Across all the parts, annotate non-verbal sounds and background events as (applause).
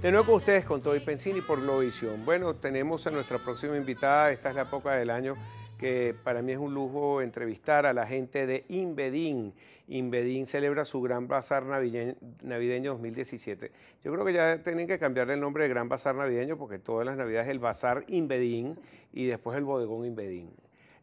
De nuevo con ustedes con Toy Pensini por visión Bueno, tenemos a nuestra próxima invitada. Esta es la época del año que para mí es un lujo entrevistar a la gente de Inbedín Inbedín celebra su Gran Bazar Navideño 2017. Yo creo que ya tienen que cambiarle el nombre de Gran Bazar Navideño porque todas las navidades el Bazar Inbedín y después el Bodegón Inbedín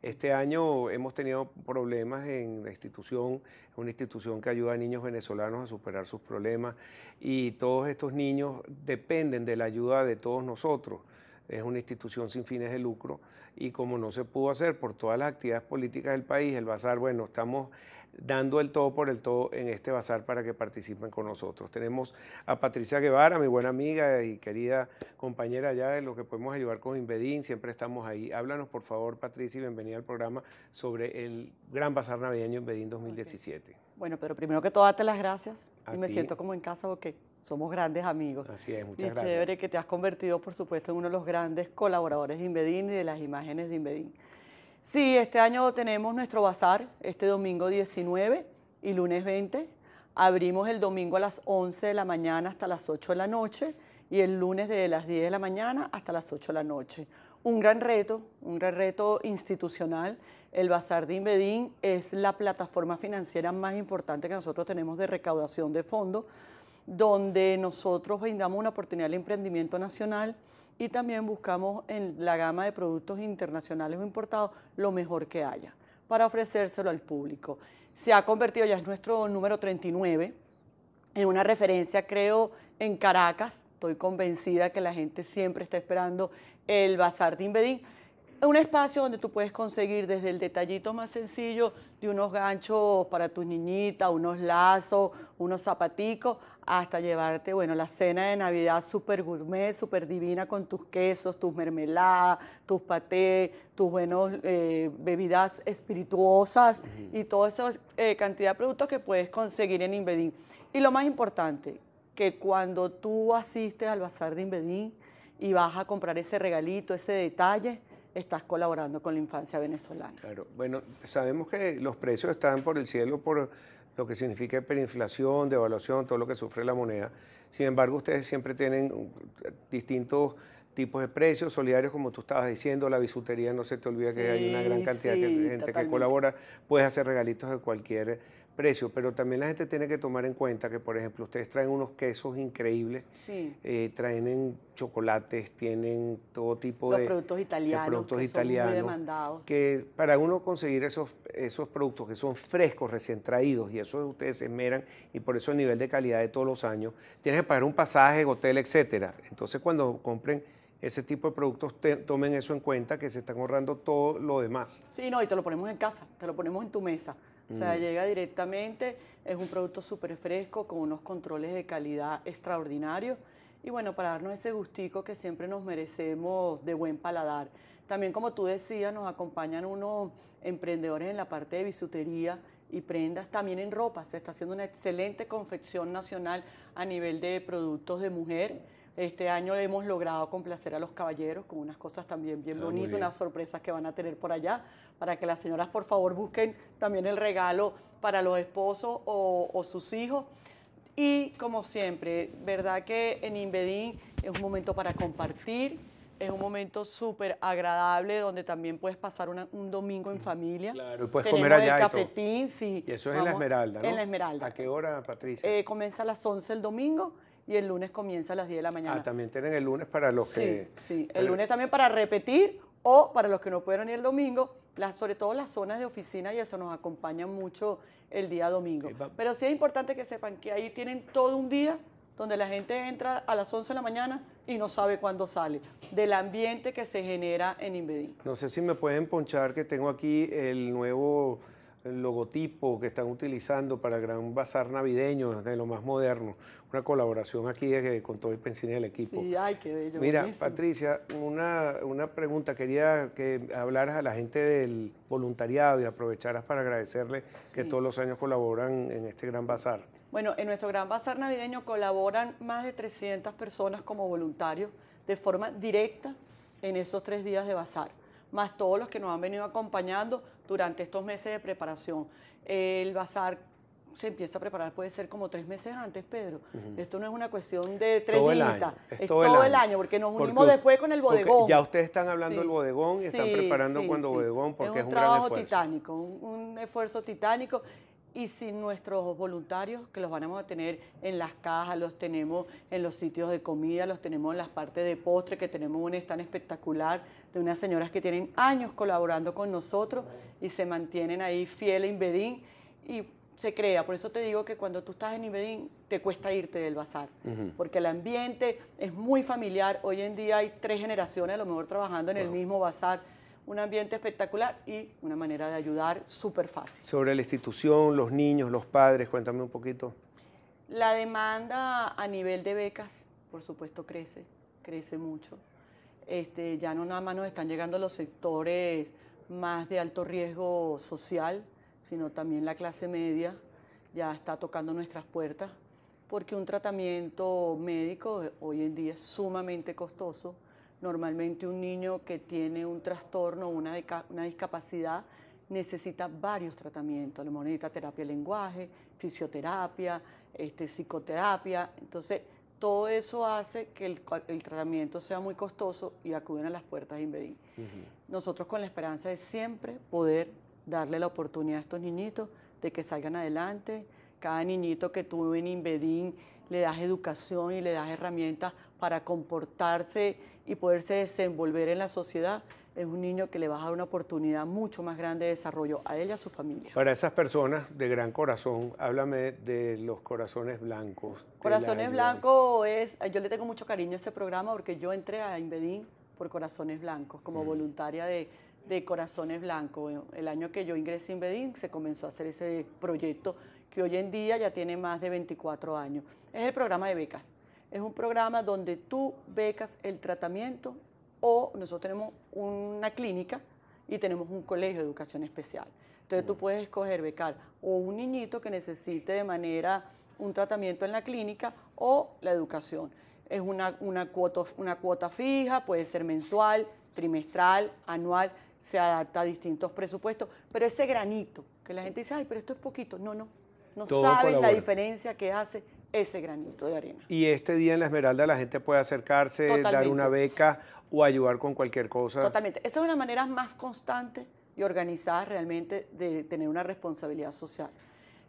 este año hemos tenido problemas en la institución, una institución que ayuda a niños venezolanos a superar sus problemas y todos estos niños dependen de la ayuda de todos nosotros es una institución sin fines de lucro y como no se pudo hacer por todas las actividades políticas del país, el bazar, bueno, estamos dando el todo por el todo en este bazar para que participen con nosotros. Tenemos a Patricia Guevara, mi buena amiga y querida compañera ya de lo que podemos ayudar con Inbedín, siempre estamos ahí. Háblanos por favor, Patricia, y bienvenida al programa sobre el Gran Bazar Navideño Invedín 2017. Bueno, pero primero que todo, date las gracias y me siento como en casa, ¿o somos grandes amigos. Así es, muchas y gracias. Chévere que te has convertido, por supuesto, en uno de los grandes colaboradores de Inbedín y de las imágenes de Inbedín. Sí, este año tenemos nuestro bazar, este domingo 19 y lunes 20. Abrimos el domingo a las 11 de la mañana hasta las 8 de la noche y el lunes de las 10 de la mañana hasta las 8 de la noche. Un gran reto, un gran reto institucional. El Bazar de Inbedín es la plataforma financiera más importante que nosotros tenemos de recaudación de fondos donde nosotros brindamos una oportunidad al emprendimiento nacional y también buscamos en la gama de productos internacionales o importados lo mejor que haya para ofrecérselo al público. Se ha convertido, ya es nuestro número 39, en una referencia, creo, en Caracas. Estoy convencida que la gente siempre está esperando el Bazar de Invedín un espacio donde tú puedes conseguir desde el detallito más sencillo de unos ganchos para tus niñitas, unos lazos, unos zapaticos, hasta llevarte, bueno, la cena de Navidad super gourmet, super divina con tus quesos, tus mermeladas, tus patés, tus buenos eh, bebidas espirituosas y toda esa eh, cantidad de productos que puedes conseguir en Inbedín. Y lo más importante, que cuando tú asistes al bazar de Inbedín y vas a comprar ese regalito, ese detalle, estás colaborando con la infancia venezolana. Claro, bueno, sabemos que los precios están por el cielo por lo que significa hiperinflación, devaluación, todo lo que sufre la moneda. Sin embargo, ustedes siempre tienen distintos tipos de precios solidarios, como tú estabas diciendo, la bisutería, no se te olvida que hay una gran cantidad de gente que colabora, puedes hacer regalitos de cualquier precio, pero también la gente tiene que tomar en cuenta que, por ejemplo, ustedes traen unos quesos increíbles, eh, traen chocolates, tienen todo tipo de productos italianos, productos que italianos, demandados. que para uno conseguir esos, esos productos que son frescos, recién traídos, y eso ustedes se esmeran, y por eso el nivel de calidad de todos los años, tienes que pagar un pasaje, hotel, etcétera. Entonces, cuando compren ese tipo de productos, tomen eso en cuenta, que se están ahorrando todo lo demás. Sí, no, y te lo ponemos en casa, te lo ponemos en tu mesa. O sea, mm. llega directamente, es un producto súper fresco, con unos controles de calidad extraordinarios. Y bueno, para darnos ese gustico que siempre nos merecemos de buen paladar. También, como tú decías, nos acompañan unos emprendedores en la parte de bisutería y prendas, también en ropa. Se está haciendo una excelente confección nacional a nivel de productos de mujer. Este año hemos logrado complacer a los caballeros con unas cosas también bien ah, bonitas, unas sorpresas que van a tener por allá para que las señoras por favor busquen también el regalo para los esposos o, sus hijos. Y como siempre, verdad que en Inbedín es un momento para compartir, es un momento súper agradable donde también puedes pasar un domingo en mm, familia. Claro, y puedes comer allá. El cafetín, sí. Y eso es en la Esmeralda, ¿no? En la Esmeralda. ¿A qué hora, Patricia? Eh, comienza a las 11 el domingo y el lunes comienza a las 10 de la mañana. Ah, también tienen el lunes para los sí, que... Sí, el lunes también para repetir o para los que no pudieron ir el domingo, sobre todo las zonas de oficina y eso nos acompaña mucho el día domingo. Pero sí es importante que sepan que ahí tienen todo un día donde la gente entra a las 11 de la mañana y no sabe cuándo sale, del ambiente que se genera en Inbedín. No sé si me pueden ponchar que tengo aquí el nuevo el logotipo que están utilizando para el gran bazar navideño de lo más moderno. Una colaboración aquí con todo el pensine del equipo. Sí, ay, qué bello. Mira, Patricia, una, una pregunta. Quería que hablaras a la gente del voluntariado y aprovecharas para agradecerle que todos los años colaboran en este gran bazar. Bueno, en nuestro gran bazar navideño colaboran más de 300 personas como voluntarios de forma directa en esos tres días de bazar, más todos los que nos han venido acompañando durante estos meses de preparación. El bazar se empieza a preparar, puede ser como tres meses antes, Pedro. Esto no es una cuestión de tres días, es, todo, el, año, porque nos unimos después con el bodegón. Ya ustedes están hablando del bodegón y están preparando cuando bodegón, porque es un, trabajo titánico, un, esfuerzo titánico y sin nuestros voluntarios, que los vamos a tener en las cajas, los tenemos en los sitios de comida, los tenemos en las partes de postre, que tenemos un stand espectacular de unas señoras que tienen años colaborando con nosotros y se mantienen ahí fiel a Inbedín. y se crea. Por eso te digo que cuando tú estás en Inbedín, te cuesta irte del bazar, porque el ambiente es muy familiar. Hoy en día hay tres generaciones a lo mejor trabajando en el mismo bazar un ambiente espectacular y una manera de ayudar súper fácil. Sobre la institución, los niños, los padres, cuéntame un poquito. La demanda a nivel de becas, por supuesto, crece, crece mucho. Este, ya no nada más nos están llegando los sectores más de alto riesgo social, sino también la clase media ya está tocando nuestras puertas, porque un tratamiento médico hoy en día es sumamente costoso Normalmente un niño que tiene un trastorno una, discapacidad necesita varios tratamientos, Le lo necesita terapia de lenguaje, fisioterapia, este, psicoterapia, entonces todo eso hace que el, tratamiento sea muy costoso y acuden a las puertas de Inbedín. Nosotros con la esperanza de siempre poder darle la oportunidad a estos niñitos de que salgan adelante. Cada niñito que tuve en Inbedín, le das educación y le das herramientas para comportarse y poderse desenvolver en la sociedad, es un niño que le vas a dar una oportunidad mucho más grande de desarrollo a ella y a su familia. Para esas personas de gran corazón, háblame de los corazones blancos. Corazones blancos es, yo le tengo mucho cariño a ese programa porque yo entré a Inbedín por Corazones Blancos como mm. voluntaria de, de Corazones Blancos. El año que yo ingresé a Inbedín se comenzó a hacer ese proyecto que hoy en día ya tiene más de 24 años. Es el programa de becas. Es un programa donde tú becas el tratamiento o nosotros tenemos una clínica y tenemos un colegio de educación especial. Entonces tú mm. puedes escoger becar o un niñito que necesite de manera un tratamiento en la clínica o la educación. Es una, cuota, una cuota fija, puede ser mensual, trimestral, anual, se adapta a distintos presupuestos, pero ese granito, que la gente dice, ay, pero esto es poquito, no, no, no saben la diferencia que hace ese granito de arena. Y este día en la Esmeralda la gente puede acercarse, dar una beca o ayudar con cualquier cosa. Totalmente. Esa es una manera más constante y organizada realmente de tener una responsabilidad social.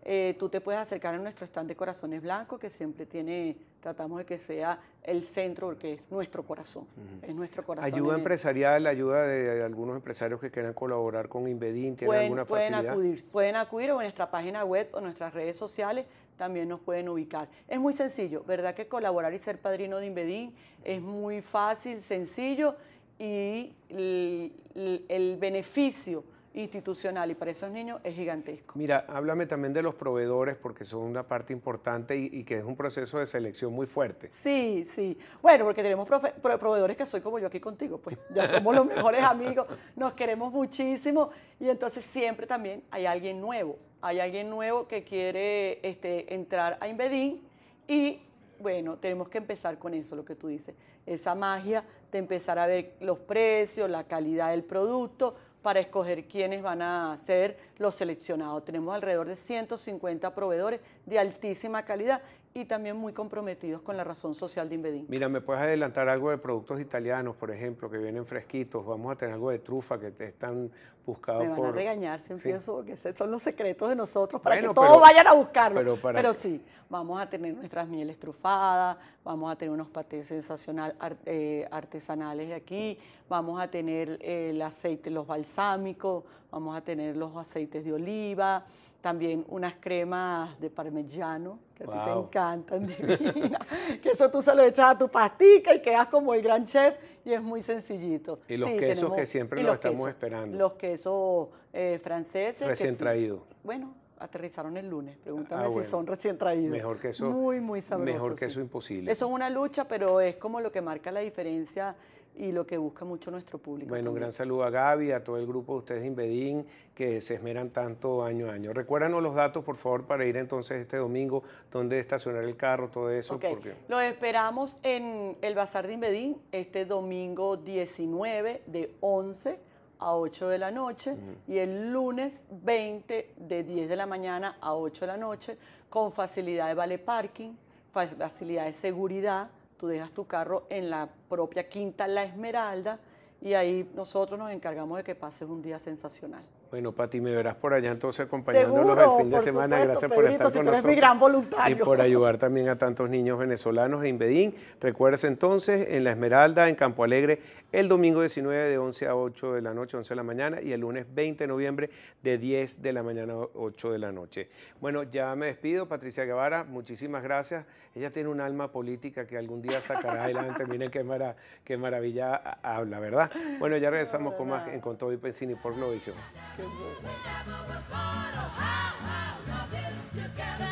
Eh, tú te puedes acercar a nuestro stand de Corazones Blancos, que siempre tiene, tratamos de que sea el centro, porque es nuestro corazón, es nuestro corazón. Ayuda empresarial, ayuda de algunos empresarios que quieran colaborar con Invedin, ¿tienen pueden, alguna pueden Acudir, pueden acudir o en nuestra página web o nuestras redes sociales también nos pueden ubicar. Es muy sencillo, ¿verdad que colaborar y ser padrino de Invedin es muy fácil, sencillo y el beneficio institucional y para esos niños es gigantesco. Mira, háblame también de los proveedores porque son una parte importante y, que es un proceso de selección muy fuerte. Sí, sí. Bueno, porque tenemos proveedores que soy como yo aquí contigo, pues ya somos los mejores amigos, nos queremos muchísimo y entonces siempre también hay alguien nuevo, hay alguien nuevo que quiere este, entrar a Inbedin y bueno, tenemos que empezar con eso, lo que tú dices, esa magia de empezar a ver los precios, la calidad del producto, para escoger quiénes van a ser los seleccionados. Tenemos alrededor de 150 proveedores de altísima calidad y también muy comprometidos con la razón social de Invedín. Mira, me puedes adelantar algo de productos italianos, por ejemplo, que vienen fresquitos. Vamos a tener algo de trufa que te están buscando. Me van a regañar si empiezo, porque son los secretos de nosotros para que todos vayan a buscarlo. Pero, sí, vamos a tener nuestras mieles trufadas, vamos a tener unos patés sensacionales eh, artesanales de aquí, vamos a tener eh, el aceite, los balsámicos, vamos a tener los aceites de oliva, también unas cremas de parmigiano, que a ti te encantan, (laughs) divina, que eso tú se lo echas a tu pastica y quedas como el gran chef y es muy sencillito. Y los quesos que siempre los estamos esperando. Los quesos eh, franceses. Recién traídos. bueno, aterrizaron el lunes. Pregúntame ah, si son recién traídos. Mejor eso Muy, muy sabroso. Mejor que eso imposible. Eso es una lucha, pero es como lo que marca la diferencia y lo que busca mucho nuestro público. Bueno, gran saludo a Gaby, a todo el grupo de ustedes de Invedín que se esmeran tanto año a año. Recuérdanos los datos, por favor, para ir entonces este domingo, dónde estacionar el carro, todo eso. Okay. Los esperamos en el Bazar de Invedín este domingo 19 de 11 a 8 de la noche y el lunes 20 de 10 de la mañana a 8 de la noche con facilidad de vale parking, facilidad de seguridad tú dejas tu carro en la propia Quinta La Esmeralda y ahí nosotros nos encargamos de que pases un día sensacional. Bueno, Pati, me verás por allá entonces acompañándonos el fin de semana. Gracias por estar con nosotros. gran Y por ayudar también a tantos niños venezolanos en Bedín. Recuérdese entonces en La Esmeralda, en Campo Alegre, el domingo 19 de 11 a 8 de la noche, 11 de la mañana, y el lunes 20 de noviembre de 10 de la mañana a 8 de la noche. Bueno, ya me despido, Patricia Guevara, muchísimas gracias. Ella tiene un alma política que algún día sacará (laughs) adelante. Miren qué, maravilla habla, ¿verdad? Bueno, ya regresamos con más en Con Pensini por Novisión. We love and together.